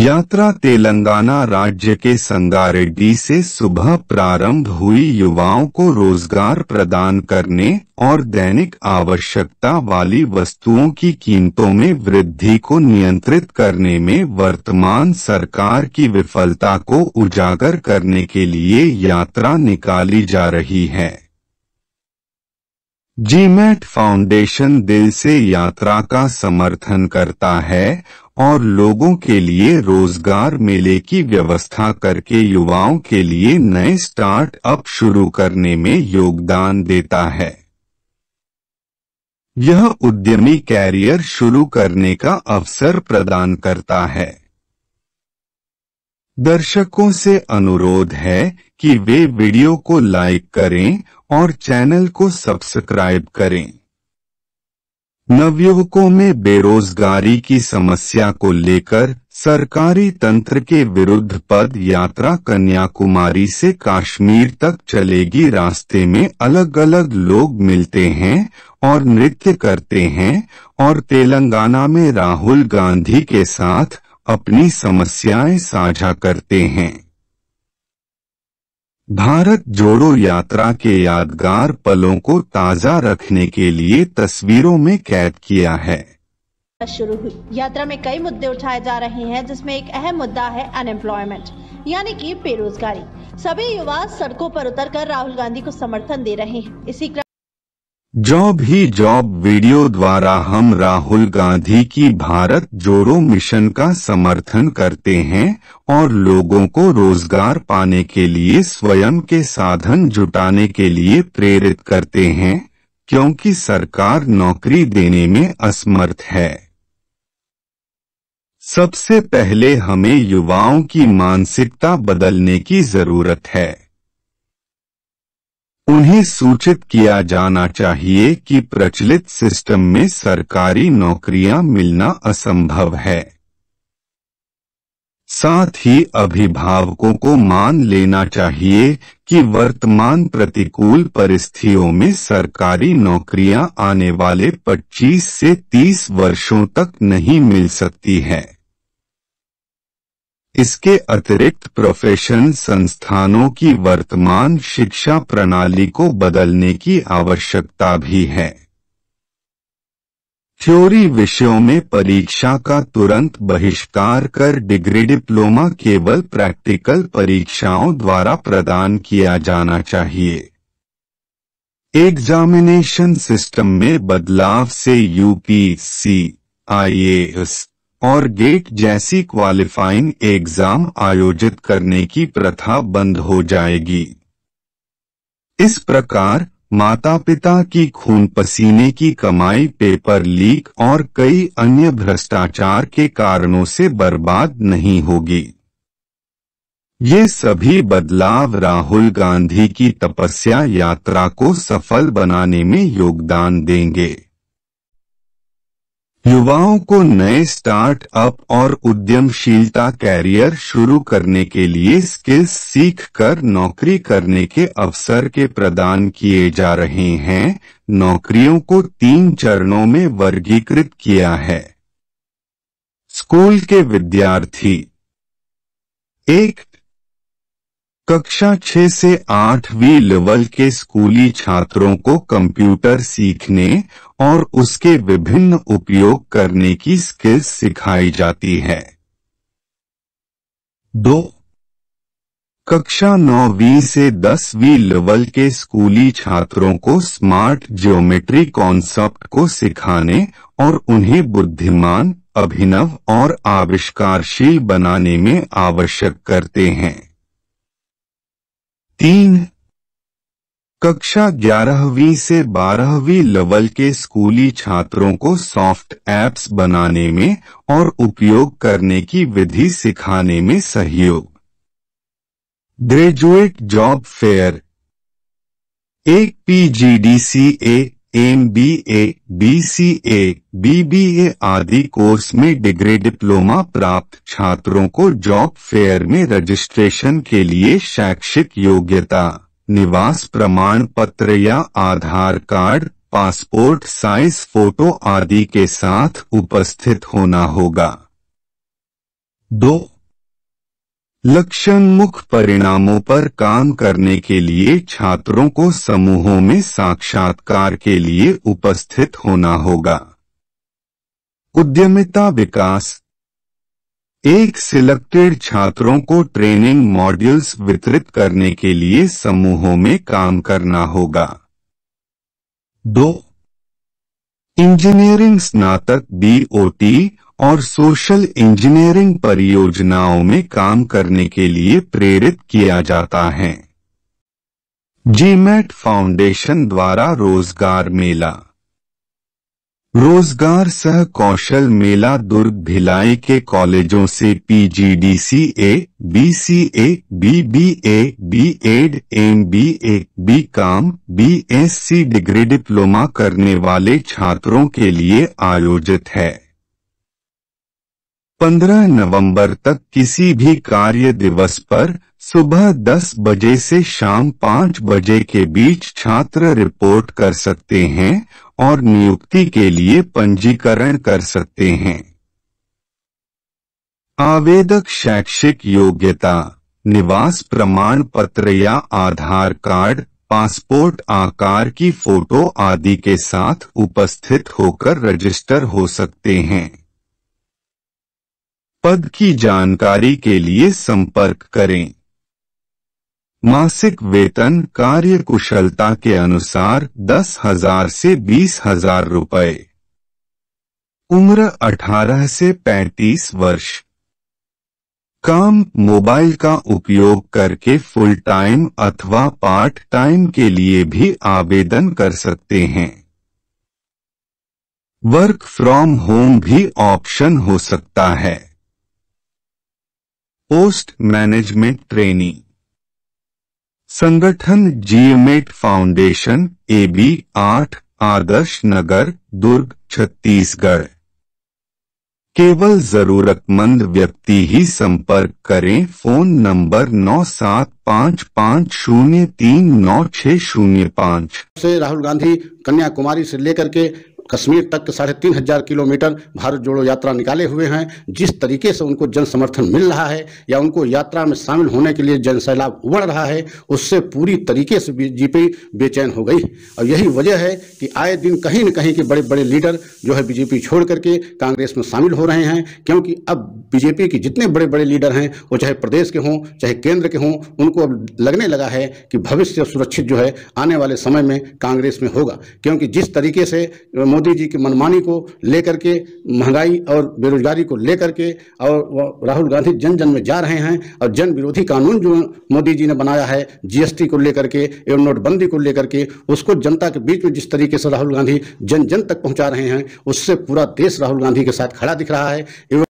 यात्रा तेलंगाना राज्य के संगारेड्डी से सुबह प्रारंभ हुई युवाओं को रोजगार प्रदान करने और दैनिक आवश्यकता वाली वस्तुओं की कीमतों में वृद्धि को नियंत्रित करने में वर्तमान सरकार की विफलता को उजागर करने के लिए यात्रा निकाली जा रही है जीमेट फाउंडेशन दिल से यात्रा का समर्थन करता है और लोगों के लिए रोजगार मेले की व्यवस्था करके युवाओं के लिए नए स्टार्ट अप शुरू करने में योगदान देता है यह उद्यमी कैरियर शुरू करने का अवसर प्रदान करता है दर्शकों से अनुरोध है कि वे वीडियो को लाइक करें और चैनल को सब्सक्राइब करें नवयुवकों में बेरोजगारी की समस्या को लेकर सरकारी तंत्र के विरुद्ध पद यात्रा कन्याकुमारी से कश्मीर तक चलेगी रास्ते में अलग अलग लोग मिलते हैं और नृत्य करते हैं और तेलंगाना में राहुल गांधी के साथ अपनी समस्याएं साझा करते हैं भारत जोड़ो यात्रा के यादगार पलों को ताजा रखने के लिए तस्वीरों में कैद किया है शुरू हुई यात्रा में कई मुद्दे उठाए जा रहे हैं जिसमें एक अहम मुद्दा है अनएम्प्लॉयमेंट यानी कि बेरोजगारी सभी युवा सड़कों पर उतरकर राहुल गांधी को समर्थन दे रहे हैं इसी क्रम जॉब ही जॉब वीडियो द्वारा हम राहुल गांधी की भारत जोड़ो मिशन का समर्थन करते हैं और लोगों को रोजगार पाने के लिए स्वयं के साधन जुटाने के लिए प्रेरित करते हैं क्योंकि सरकार नौकरी देने में असमर्थ है सबसे पहले हमें युवाओं की मानसिकता बदलने की जरूरत है उन्हें सूचित किया जाना चाहिए कि प्रचलित सिस्टम में सरकारी नौकरियां मिलना असंभव है साथ ही अभिभावकों को मान लेना चाहिए कि वर्तमान प्रतिकूल परिस्थितियों में सरकारी नौकरियां आने वाले 25 से 30 वर्षों तक नहीं मिल सकती हैं। इसके अतिरिक्त प्रोफेशन संस्थानों की वर्तमान शिक्षा प्रणाली को बदलने की आवश्यकता भी है थ्योरी विषयों में परीक्षा का तुरंत बहिष्कार कर डिग्री डिप्लोमा केवल प्रैक्टिकल परीक्षाओं द्वारा प्रदान किया जाना चाहिए एग्जामिनेशन सिस्टम में बदलाव से यूपीसी आईएएस और गेट जैसी क्वालिफाइंग एग्जाम आयोजित करने की प्रथा बंद हो जाएगी इस प्रकार माता पिता की खून पसीने की कमाई पेपर लीक और कई अन्य भ्रष्टाचार के कारणों से बर्बाद नहीं होगी ये सभी बदलाव राहुल गांधी की तपस्या यात्रा को सफल बनाने में योगदान देंगे युवाओं को नए स्टार्टअप और उद्यमशीलता कैरियर शुरू करने के लिए स्किल्स सीखकर नौकरी करने के अवसर के प्रदान किए जा रहे हैं नौकरियों को तीन चरणों में वर्गीकृत किया है स्कूल के विद्यार्थी एक कक्षा छह से आठवीं लेवल के स्कूली छात्रों को कंप्यूटर सीखने और उसके विभिन्न उपयोग करने की स्किल्स सिखाई जाती है दो कक्षा नौवीं से दसवीं लेवल के स्कूली छात्रों को स्मार्ट ज्योमेट्री कॉन्सेप्ट को सिखाने और उन्हें बुद्धिमान अभिनव और आविष्कारशील बनाने में आवश्यक करते हैं तीन कक्षा ग्यारहवीं से बारहवीं लेवल के स्कूली छात्रों को सॉफ्ट एप्स बनाने में और उपयोग करने की विधि सिखाने में सहयोग ग्रेजुएट जॉब फेयर एक PGDCA M B A B C A B B A आदि कोर्स में डिग्री डिप्लोमा प्राप्त छात्रों को जॉब फेयर में रजिस्ट्रेशन के लिए शैक्षिक योग्यता निवास प्रमाण पत्र या Aadhaar card passport size photo आदि के साथ उपस्थित होना होगा दो लक्षणमुख परिणामों पर काम करने के लिए छात्रों को समूहों में साक्षात्कार के लिए उपस्थित होना होगा उद्यमिता विकास एक सिलेक्टेड छात्रों को ट्रेनिंग मॉड्यूल्स वितरित करने के लिए समूहों में काम करना होगा दो इंजीनियरिंग स्नातक बीओटी और सोशल इंजीनियरिंग परियोजनाओं में काम करने के लिए प्रेरित किया जाता है जीमेट फाउंडेशन द्वारा रोजगार मेला रोजगार सह कौशल मेला दुर्ग भिलाई के कॉलेजों से PGDCA BCA BBA BEd MBA BCom BSc degree diploma करने वाले छात्रों के लिए आयोजित है 15 नवंबर तक किसी भी कार्य दिवस पर सुबह 10 बजे से शाम 5 बजे के बीच छात्र रिपोर्ट कर सकते हैं और नियुक्ति के लिए पंजीकरण कर सकते हैं आवेदक शैक्षिक योग्यता निवास प्रमाण पत्र या आधार कार्ड पासपोर्ट आकार की फोटो आदि के साथ उपस्थित होकर रजिस्टर हो सकते हैं पद की जानकारी के लिए संपर्क करें मासिक वेतन कार्य कुशलता के अनुसार दस हजार से बीस हजार रुपये उम्र अठारह से 35 वर्ष काम मोबाइल का उपयोग करके फुल टाइम अथवा पार्ट टाइम के लिए भी आवेदन कर सकते हैं वर्क फ्रॉम होम भी ऑप्शन हो सकता है पोस्ट मैनेजमेंट ट्रेनी संगठन जीएमएट फाउंडेशन एबी आठ आदर्श नगर दुर्ग छत्तीसगढ़ केवल जरूरतमंद व्यक्ति ही संपर्क करें फोन नंबर नौ सात पाँच पाँच शून्य तीन नौ छह शून्य पाँच राहुल गांधी कन्याकुमारी से लेकर के कश्मीर तक के साढ़े तीन हज़ार किलोमीटर भारत जोड़ो यात्रा निकाले हुए हैं जिस तरीके से उनको जन समर्थन मिल रहा है या उनको यात्रा में शामिल होने के लिए जन सैलाब उबड़ रहा है उससे पूरी तरीके से बीजेपी बेचैन हो गई और यही वजह है कि आए दिन कहीं न कहीं के बड़े बड़े लीडर जो है बीजेपी छोड़ करके कांग्रेस में शामिल हो रहे हैं क्योंकि अब बीजेपी के जितने बड़े बड़े लीडर हैं वो चाहे प्रदेश के हों चाहे केंद्र के हों उनको अब लगने लगा है कि भविष्य सुरक्षित जो है आने वाले समय में कांग्रेस में होगा क्योंकि जिस तरीके से मोदी जी की मनमानी को लेकर के महंगाई और बेरोजगारी को लेकर के और राहुल गांधी जन जन में जा रहे हैं और जन विरोधी कानून जो मोदी जी ने बनाया है जीएसटी को लेकर के एवं नोटबंदी को लेकर के उसको जनता के बीच में जिस तरीके से राहुल गांधी जन जन तक पहुंचा रहे हैं उससे पूरा देश राहुल गांधी के साथ खड़ा दिख रहा है एवं